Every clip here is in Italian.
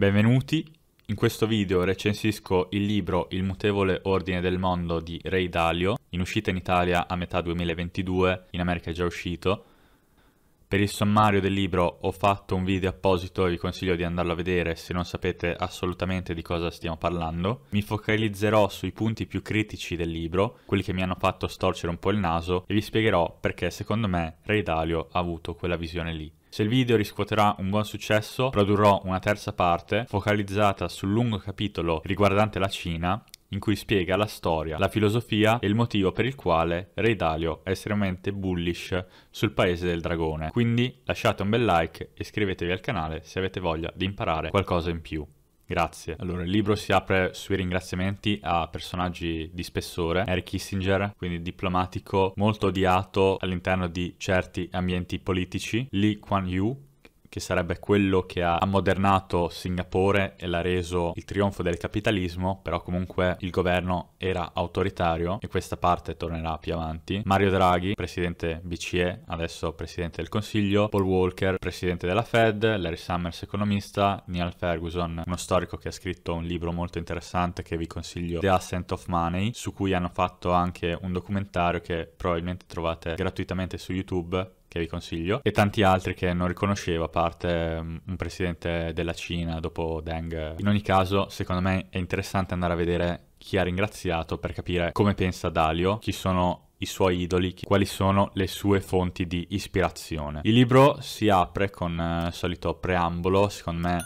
Benvenuti, in questo video recensisco il libro Il mutevole ordine del mondo di Ray Dalio, in uscita in Italia a metà 2022, in America è già uscito. Per il sommario del libro ho fatto un video apposito e vi consiglio di andarlo a vedere se non sapete assolutamente di cosa stiamo parlando. Mi focalizzerò sui punti più critici del libro, quelli che mi hanno fatto storcere un po' il naso, e vi spiegherò perché secondo me Ray Dalio ha avuto quella visione lì. Se il video riscuoterà un buon successo, produrrò una terza parte focalizzata sul lungo capitolo riguardante la Cina in cui spiega la storia, la filosofia e il motivo per il quale Re Dalio è estremamente bullish sul paese del dragone. Quindi lasciate un bel like e iscrivetevi al canale se avete voglia di imparare qualcosa in più. Grazie. Allora, il libro si apre sui ringraziamenti a personaggi di spessore, Henry Kissinger, quindi diplomatico molto odiato all'interno di certi ambienti politici, Lee Kuan Yew, che sarebbe quello che ha ammodernato Singapore e l'ha reso il trionfo del capitalismo, però comunque il governo era autoritario e questa parte tornerà più avanti. Mario Draghi, presidente BCE, adesso presidente del Consiglio, Paul Walker, presidente della Fed, Larry Summers economista, Neil Ferguson, uno storico che ha scritto un libro molto interessante che vi consiglio, The Ascent of Money, su cui hanno fatto anche un documentario che probabilmente trovate gratuitamente su YouTube che vi consiglio, e tanti altri che non riconoscevo, a parte mm, un presidente della Cina dopo Deng. In ogni caso, secondo me è interessante andare a vedere chi ha ringraziato per capire come pensa Dalio, chi sono i suoi idoli, quali sono le sue fonti di ispirazione. Il libro si apre con eh, il solito preambolo, secondo me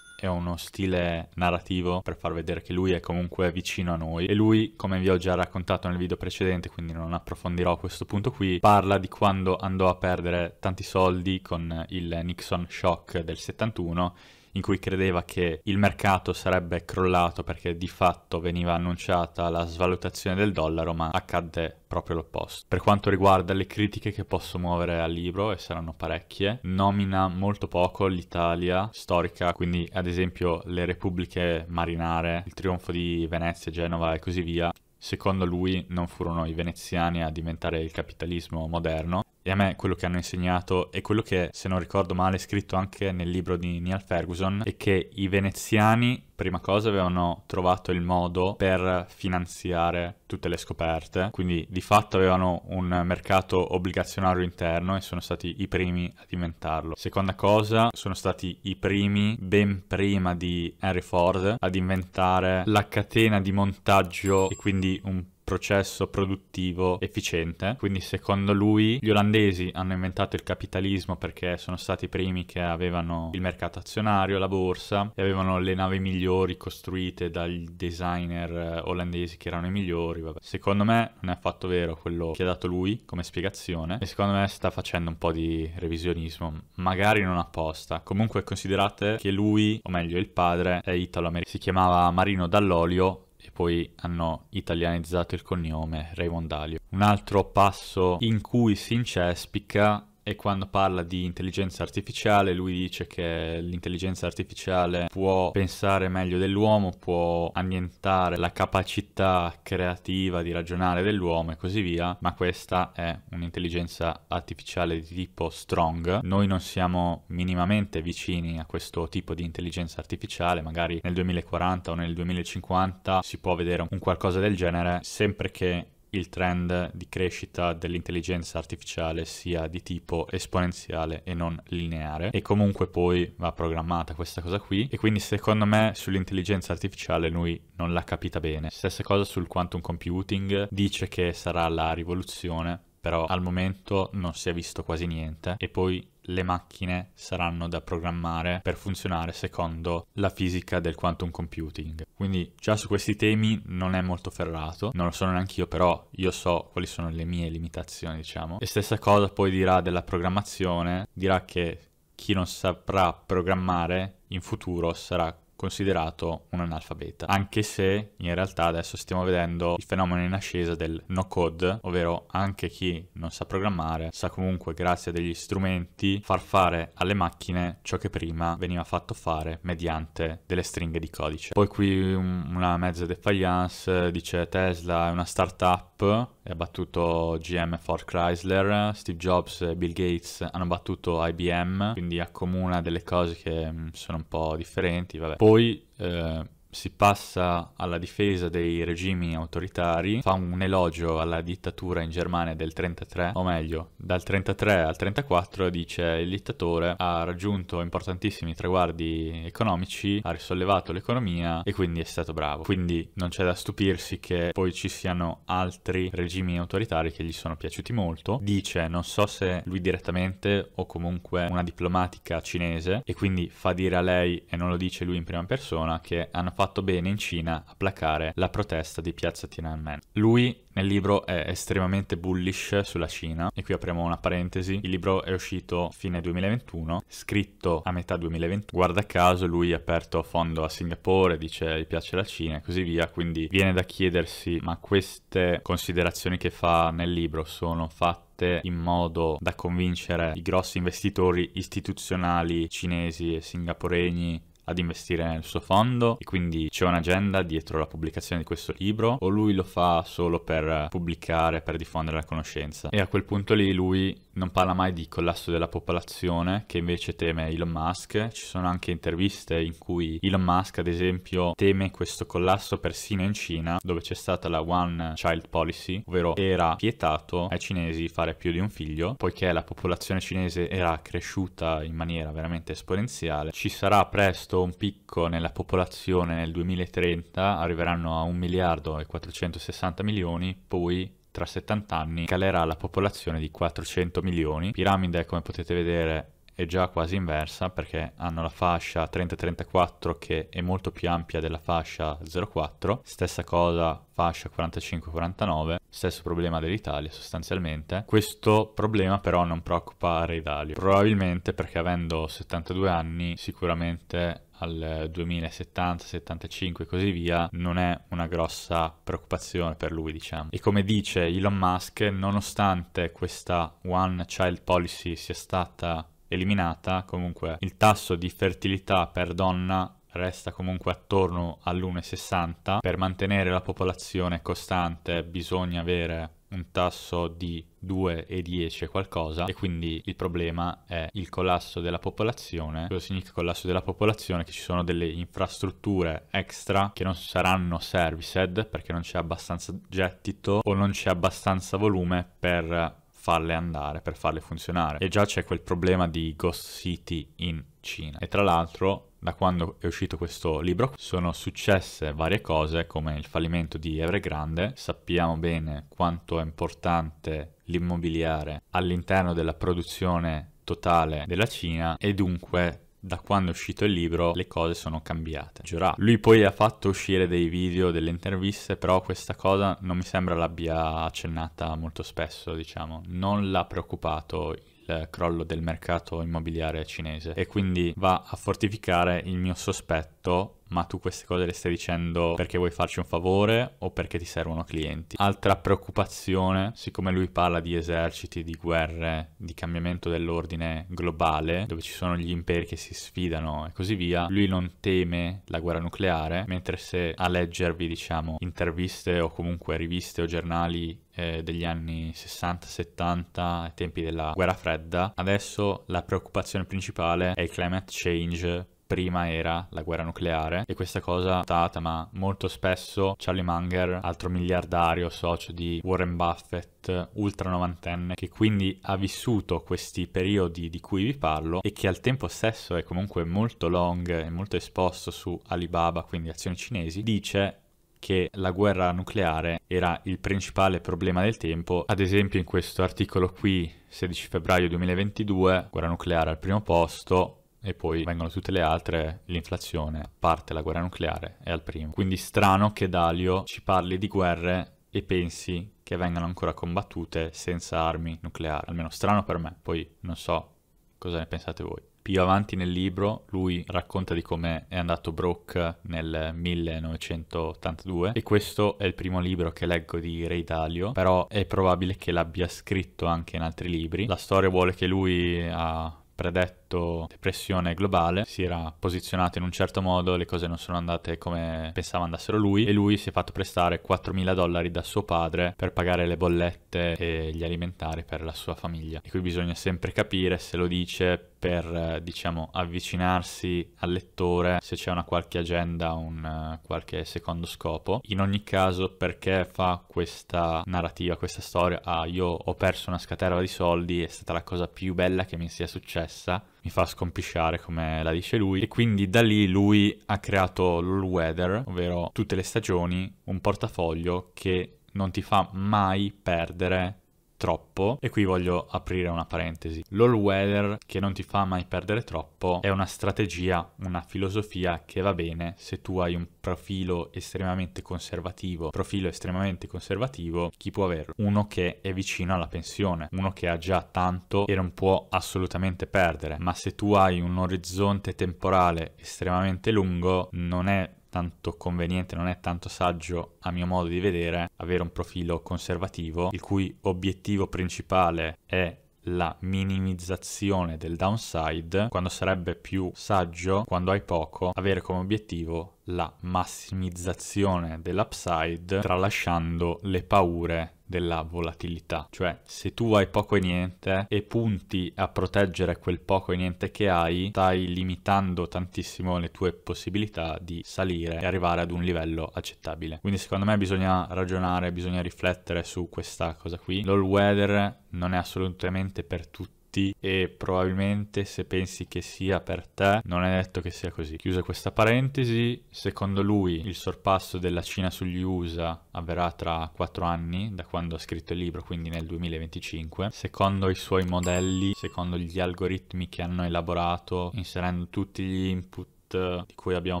è uno stile narrativo per far vedere che lui è comunque vicino a noi e lui, come vi ho già raccontato nel video precedente, quindi non approfondirò questo punto qui, parla di quando andò a perdere tanti soldi con il Nixon Shock del 71 in cui credeva che il mercato sarebbe crollato perché di fatto veniva annunciata la svalutazione del dollaro, ma accadde proprio l'opposto. Per quanto riguarda le critiche che posso muovere al libro, e saranno parecchie, nomina molto poco l'Italia storica, quindi ad esempio le repubbliche marinare, il trionfo di Venezia, Genova e così via, Secondo lui non furono i veneziani a diventare il capitalismo moderno e a me quello che hanno insegnato e quello che, se non ricordo male, è scritto anche nel libro di Neil Ferguson, è che i veneziani, prima cosa, avevano trovato il modo per finanziare tutte le scoperte, quindi di fatto avevano un mercato obbligazionario interno e sono stati i primi ad inventarlo. Seconda cosa, sono stati i primi, ben prima di Henry Ford, ad inventare la catena di montaggio e quindi un processo produttivo efficiente. Quindi secondo lui gli olandesi hanno inventato il capitalismo perché sono stati i primi che avevano il mercato azionario, la borsa e avevano le navi migliori costruite dai designer eh, olandesi che erano i migliori. Vabbè. Secondo me non è affatto vero quello che ha dato lui come spiegazione e secondo me sta facendo un po' di revisionismo, magari non apposta. Comunque considerate che lui, o meglio il padre, è italo-americano. Si chiamava Marino Dall'Olio poi hanno italianizzato il cognome Raymond Dalio. Un altro passo in cui si incespica e quando parla di intelligenza artificiale lui dice che l'intelligenza artificiale può pensare meglio dell'uomo, può annientare la capacità creativa di ragionare dell'uomo e così via, ma questa è un'intelligenza artificiale di tipo strong. Noi non siamo minimamente vicini a questo tipo di intelligenza artificiale, magari nel 2040 o nel 2050 si può vedere un qualcosa del genere, sempre che il trend di crescita dell'intelligenza artificiale sia di tipo esponenziale e non lineare e comunque poi va programmata questa cosa qui e quindi secondo me sull'intelligenza artificiale lui non l'ha capita bene. Stessa cosa sul quantum computing, dice che sarà la rivoluzione però al momento non si è visto quasi niente e poi le macchine saranno da programmare per funzionare secondo la fisica del quantum computing. Quindi già su questi temi non è molto ferrato, non lo sono neanche io, però io so quali sono le mie limitazioni, diciamo. E stessa cosa poi dirà della programmazione, dirà che chi non saprà programmare in futuro sarà considerato un analfabeta, anche se in realtà adesso stiamo vedendo il fenomeno in ascesa del no code, ovvero anche chi non sa programmare sa comunque grazie a degli strumenti far fare alle macchine ciò che prima veniva fatto fare mediante delle stringhe di codice. Poi qui una mezza defiance dice Tesla è una startup Up e ha battuto GM Ford Chrysler, Steve Jobs e Bill Gates hanno battuto IBM, quindi accomuna delle cose che mm, sono un po' differenti, vabbè. Poi eh, si passa alla difesa dei regimi autoritari, fa un elogio alla dittatura in Germania del 33, o meglio, dal 33 al 34 dice il dittatore ha raggiunto importantissimi traguardi economici, ha risollevato l'economia e quindi è stato bravo. Quindi non c'è da stupirsi che poi ci siano altri regimi autoritari che gli sono piaciuti molto. Dice, non so se lui direttamente o comunque una diplomatica cinese e quindi fa dire a lei e non lo dice lui in prima persona che hanno fatto fatto bene in Cina a placare la protesta di piazza Tiananmen. Lui nel libro è estremamente bullish sulla Cina e qui apriamo una parentesi. Il libro è uscito fine 2021, scritto a metà 2021. Guarda caso lui ha aperto a fondo a Singapore, dice gli piace la Cina e così via, quindi viene da chiedersi ma queste considerazioni che fa nel libro sono fatte in modo da convincere i grossi investitori istituzionali cinesi e singaporegni ad investire nel suo fondo e quindi c'è un'agenda dietro la pubblicazione di questo libro o lui lo fa solo per pubblicare, per diffondere la conoscenza e a quel punto lì lui non parla mai di collasso della popolazione, che invece teme Elon Musk. Ci sono anche interviste in cui Elon Musk, ad esempio, teme questo collasso persino in Cina, dove c'è stata la One Child Policy, ovvero era vietato ai cinesi fare più di un figlio, poiché la popolazione cinese era cresciuta in maniera veramente esponenziale. Ci sarà presto un picco nella popolazione nel 2030, arriveranno a 1 miliardo e 460 milioni, poi tra 70 anni calerà la popolazione di 400 milioni. Piramide, come potete vedere, è già quasi inversa perché hanno la fascia 30-34 che è molto più ampia della fascia 04, stessa cosa fascia 45-49, stesso problema dell'Italia sostanzialmente. Questo problema però non preoccupa Reidalio, probabilmente perché avendo 72 anni sicuramente al 2070, 75 e così via, non è una grossa preoccupazione per lui, diciamo. E come dice Elon Musk, nonostante questa one child policy sia stata eliminata, comunque il tasso di fertilità per donna resta comunque attorno all'1,60. Per mantenere la popolazione costante bisogna avere un tasso di 2,10 qualcosa e quindi il problema è il collasso della popolazione. Cosa significa collasso della popolazione? Che ci sono delle infrastrutture extra che non saranno serviced perché non c'è abbastanza gettito o non c'è abbastanza volume per farle andare, per farle funzionare. E già c'è quel problema di Ghost City in Cina. E tra l'altro, da quando è uscito questo libro, sono successe varie cose come il fallimento di Evergrande. Sappiamo bene quanto è importante l'immobiliare all'interno della produzione totale della Cina e dunque da quando è uscito il libro le cose sono cambiate. Giurà. Lui poi ha fatto uscire dei video, delle interviste, però questa cosa non mi sembra l'abbia accennata molto spesso, diciamo. Non l'ha preoccupato il crollo del mercato immobiliare cinese e quindi va a fortificare il mio sospetto ma tu queste cose le stai dicendo perché vuoi farci un favore o perché ti servono clienti. Altra preoccupazione, siccome lui parla di eserciti, di guerre, di cambiamento dell'ordine globale, dove ci sono gli imperi che si sfidano e così via, lui non teme la guerra nucleare, mentre se a leggervi, diciamo, interviste o comunque riviste o giornali eh, degli anni 60-70, ai tempi della guerra fredda, adesso la preoccupazione principale è il climate change prima era la guerra nucleare e questa cosa è stata ma molto spesso Charlie Munger, altro miliardario socio di Warren Buffett, ultra novantenne, che quindi ha vissuto questi periodi di cui vi parlo e che al tempo stesso è comunque molto long e molto esposto su Alibaba, quindi azioni cinesi, dice che la guerra nucleare era il principale problema del tempo. Ad esempio in questo articolo qui, 16 febbraio 2022, guerra nucleare al primo posto, e poi vengono tutte le altre, l'inflazione, parte la guerra nucleare, è al primo. Quindi strano che Dalio ci parli di guerre e pensi che vengano ancora combattute senza armi nucleari. Almeno strano per me, poi non so cosa ne pensate voi. Più avanti nel libro lui racconta di come è andato Brooke nel 1982 e questo è il primo libro che leggo di Ray Dalio, però è probabile che l'abbia scritto anche in altri libri. La storia vuole che lui ha predetto depressione globale, si era posizionato in un certo modo, le cose non sono andate come pensava andassero lui e lui si è fatto prestare 4.000 dollari da suo padre per pagare le bollette e gli alimentari per la sua famiglia. E qui bisogna sempre capire se lo dice per eh, diciamo avvicinarsi al lettore se c'è una qualche agenda, un eh, qualche secondo scopo. In ogni caso perché fa questa narrativa, questa storia, ah io ho perso una scaterva di soldi, è stata la cosa più bella che mi sia successa, mi fa scompisciare come la dice lui e quindi da lì lui ha creato l'All Weather, ovvero tutte le stagioni, un portafoglio che non ti fa mai perdere troppo, e qui voglio aprire una parentesi, l'all weather che non ti fa mai perdere troppo è una strategia, una filosofia che va bene se tu hai un profilo estremamente conservativo, profilo estremamente conservativo, chi può averlo? Uno che è vicino alla pensione, uno che ha già tanto e non può assolutamente perdere, ma se tu hai un orizzonte temporale estremamente lungo non è tanto conveniente, non è tanto saggio a mio modo di vedere avere un profilo conservativo il cui obiettivo principale è la minimizzazione del downside, quando sarebbe più saggio, quando hai poco, avere come obiettivo la massimizzazione dell'upside tralasciando le paure della volatilità. Cioè, se tu hai poco e niente e punti a proteggere quel poco e niente che hai, stai limitando tantissimo le tue possibilità di salire e arrivare ad un livello accettabile. Quindi secondo me bisogna ragionare, bisogna riflettere su questa cosa qui. L'all weather non è assolutamente per tutti tutti e probabilmente se pensi che sia per te non è detto che sia così. Chiusa questa parentesi, secondo lui il sorpasso della Cina sugli USA avverrà tra 4 anni da quando ha scritto il libro, quindi nel 2025. Secondo i suoi modelli, secondo gli algoritmi che hanno elaborato inserendo tutti gli input di cui abbiamo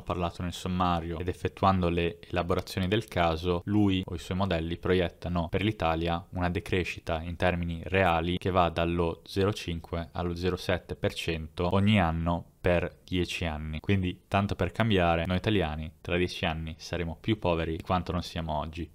parlato nel sommario ed effettuando le elaborazioni del caso, lui o i suoi modelli proiettano per l'Italia una decrescita in termini reali che va dallo 0,5 allo 0,7% ogni anno per 10 anni. Quindi, tanto per cambiare, noi italiani tra 10 anni saremo più poveri di quanto non siamo oggi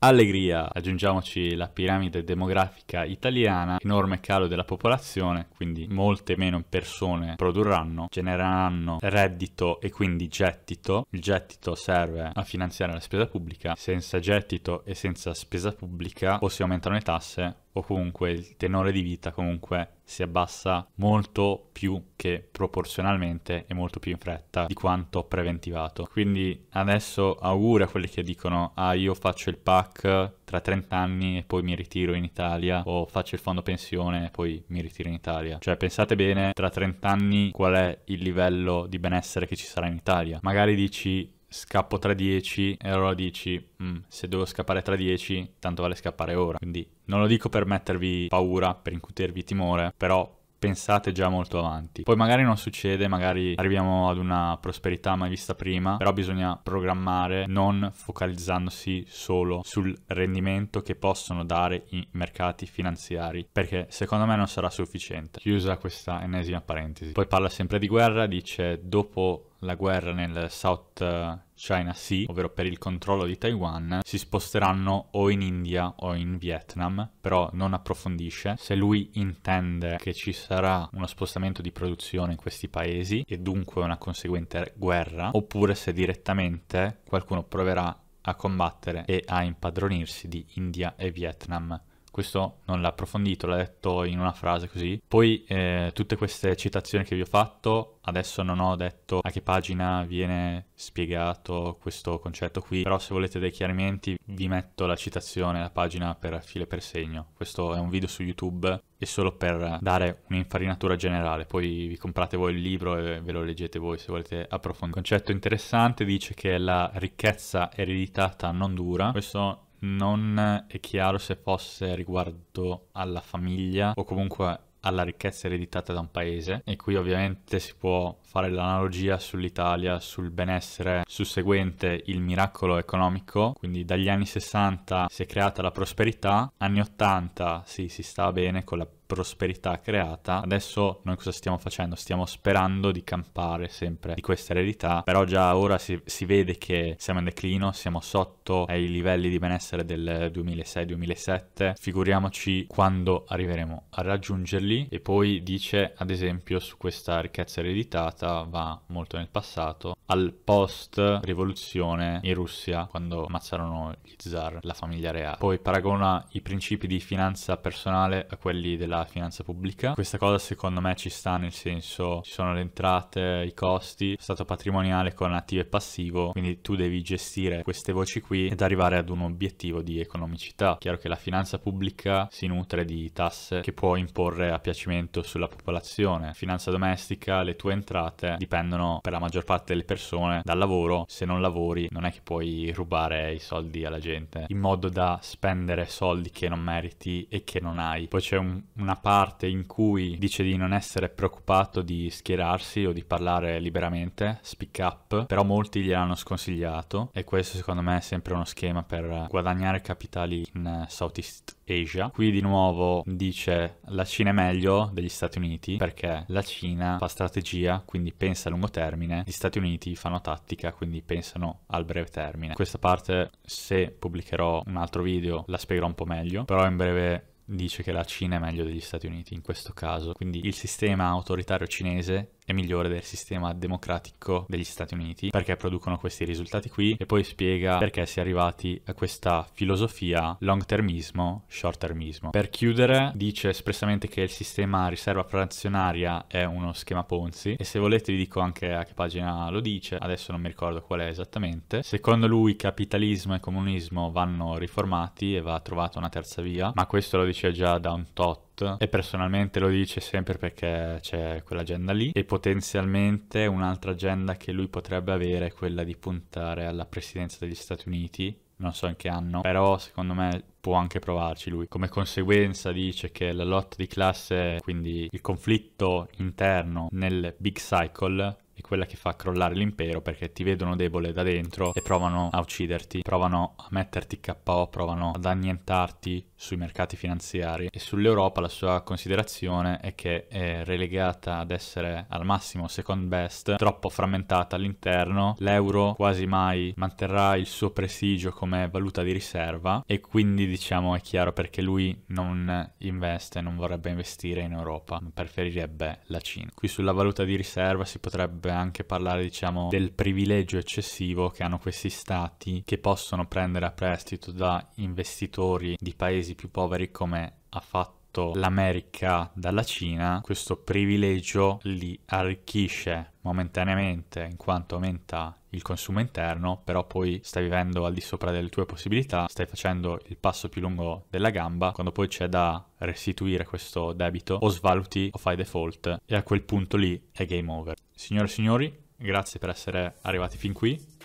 allegria, aggiungiamoci la piramide demografica italiana, enorme calo della popolazione, quindi molte meno persone produrranno, genereranno reddito e quindi gettito. Il gettito serve a finanziare la spesa pubblica, senza gettito e senza spesa pubblica o si aumentano le tasse o comunque il tenore di vita comunque si abbassa molto più che proporzionalmente e molto più in fretta di quanto preventivato. Quindi adesso auguri a quelli che dicono ah io faccio il PAC tra 30 anni e poi mi ritiro in Italia o faccio il fondo pensione e poi mi ritiro in Italia. Cioè pensate bene tra 30 anni qual è il livello di benessere che ci sarà in Italia. Magari dici scappo tra 10 e allora dici mm, se devo scappare tra 10 tanto vale scappare ora quindi non lo dico per mettervi paura per incutervi timore però pensate già molto avanti. Poi magari non succede, magari arriviamo ad una prosperità mai vista prima, però bisogna programmare non focalizzandosi solo sul rendimento che possono dare i mercati finanziari, perché secondo me non sarà sufficiente. Chiusa questa ennesima parentesi. Poi parla sempre di guerra, dice dopo la guerra nel South China Sea, ovvero per il controllo di Taiwan, si sposteranno o in India o in Vietnam, però non approfondisce se lui intende che ci sarà uno spostamento di produzione in questi paesi e dunque una conseguente guerra, oppure se direttamente qualcuno proverà a combattere e a impadronirsi di India e Vietnam questo non l'ha approfondito, l'ha detto in una frase così. Poi eh, tutte queste citazioni che vi ho fatto, adesso non ho detto a che pagina viene spiegato questo concetto qui, però se volete dei chiarimenti vi metto la citazione, la pagina per file per segno. Questo è un video su YouTube e solo per dare un'infarinatura generale, poi vi comprate voi il libro e ve lo leggete voi se volete approfondire. Concetto interessante dice che la ricchezza ereditata non dura, questo non è chiaro se fosse riguardo alla famiglia o comunque alla ricchezza ereditata da un paese e qui ovviamente si può fare l'analogia sull'Italia, sul benessere susseguente il miracolo economico, quindi dagli anni 60 si è creata la prosperità, anni 80 sì, si sta bene con la prosperità creata, adesso noi cosa stiamo facendo? Stiamo sperando di campare sempre di questa eredità, però già ora si, si vede che siamo in declino, siamo sotto ai livelli di benessere del 2006-2007, figuriamoci quando arriveremo a raggiungerli e poi dice ad esempio su questa ricchezza ereditata va molto nel passato, al post rivoluzione in Russia quando ammazzarono gli zar, la famiglia reale. Poi paragona i principi di finanza personale a quelli della della finanza pubblica. Questa cosa secondo me ci sta nel senso ci sono le entrate, i costi, stato patrimoniale con attivo e passivo, quindi tu devi gestire queste voci qui ed arrivare ad un obiettivo di economicità. Chiaro che la finanza pubblica si nutre di tasse che può imporre a piacimento sulla popolazione. Finanza domestica, le tue entrate dipendono per la maggior parte delle persone dal lavoro, se non lavori non è che puoi rubare i soldi alla gente in modo da spendere soldi che non meriti e che non hai. Poi c'è un, un una parte in cui dice di non essere preoccupato di schierarsi o di parlare liberamente, speak up, però molti gliel'hanno sconsigliato e questo secondo me è sempre uno schema per guadagnare capitali in Southeast Asia. Qui di nuovo dice la Cina è meglio degli Stati Uniti perché la Cina fa strategia, quindi pensa a lungo termine, gli Stati Uniti fanno tattica, quindi pensano al breve termine. Questa parte se pubblicherò un altro video la spiegherò un po' meglio, però in breve dice che la Cina è meglio degli Stati Uniti in questo caso. Quindi il sistema autoritario cinese è migliore del sistema democratico degli Stati Uniti, perché producono questi risultati qui e poi spiega perché si è arrivati a questa filosofia long termismo, short termismo. Per chiudere dice espressamente che il sistema riserva frazionaria è uno schema Ponzi e se volete vi dico anche a che pagina lo dice, adesso non mi ricordo qual è esattamente. Secondo lui capitalismo e comunismo vanno riformati e va trovata una terza via, ma questo lo dice già da un tot e personalmente lo dice sempre perché c'è quell'agenda lì e potenzialmente un'altra agenda che lui potrebbe avere è quella di puntare alla presidenza degli Stati Uniti non so in che anno, però secondo me può anche provarci lui. Come conseguenza dice che la lotta di classe, quindi il conflitto interno nel Big Cycle, è quella che fa crollare l'impero perché ti vedono debole da dentro e provano a ucciderti, provano a metterti KO, provano ad annientarti sui mercati finanziari. E sull'Europa la sua considerazione è che è relegata ad essere al massimo second best, troppo frammentata all'interno, l'euro quasi mai manterrà il suo prestigio come valuta di riserva e quindi diciamo è chiaro perché lui non investe, non vorrebbe investire in Europa, preferirebbe la Cina. Qui sulla valuta di riserva si potrebbe potrebbe anche parlare, diciamo, del privilegio eccessivo che hanno questi stati che possono prendere a prestito da investitori di paesi più poveri come ha fatto tratto l'America dalla Cina, questo privilegio li arricchisce momentaneamente in quanto aumenta il consumo interno, però poi stai vivendo al di sopra delle tue possibilità, stai facendo il passo più lungo della gamba, quando poi c'è da restituire questo debito o svaluti o fai default e a quel punto lì è game over. Signore e signori, grazie per essere arrivati fin qui.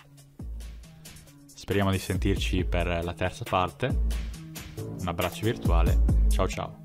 Speriamo di sentirci per la terza parte. Un abbraccio virtuale. Ciao ciao.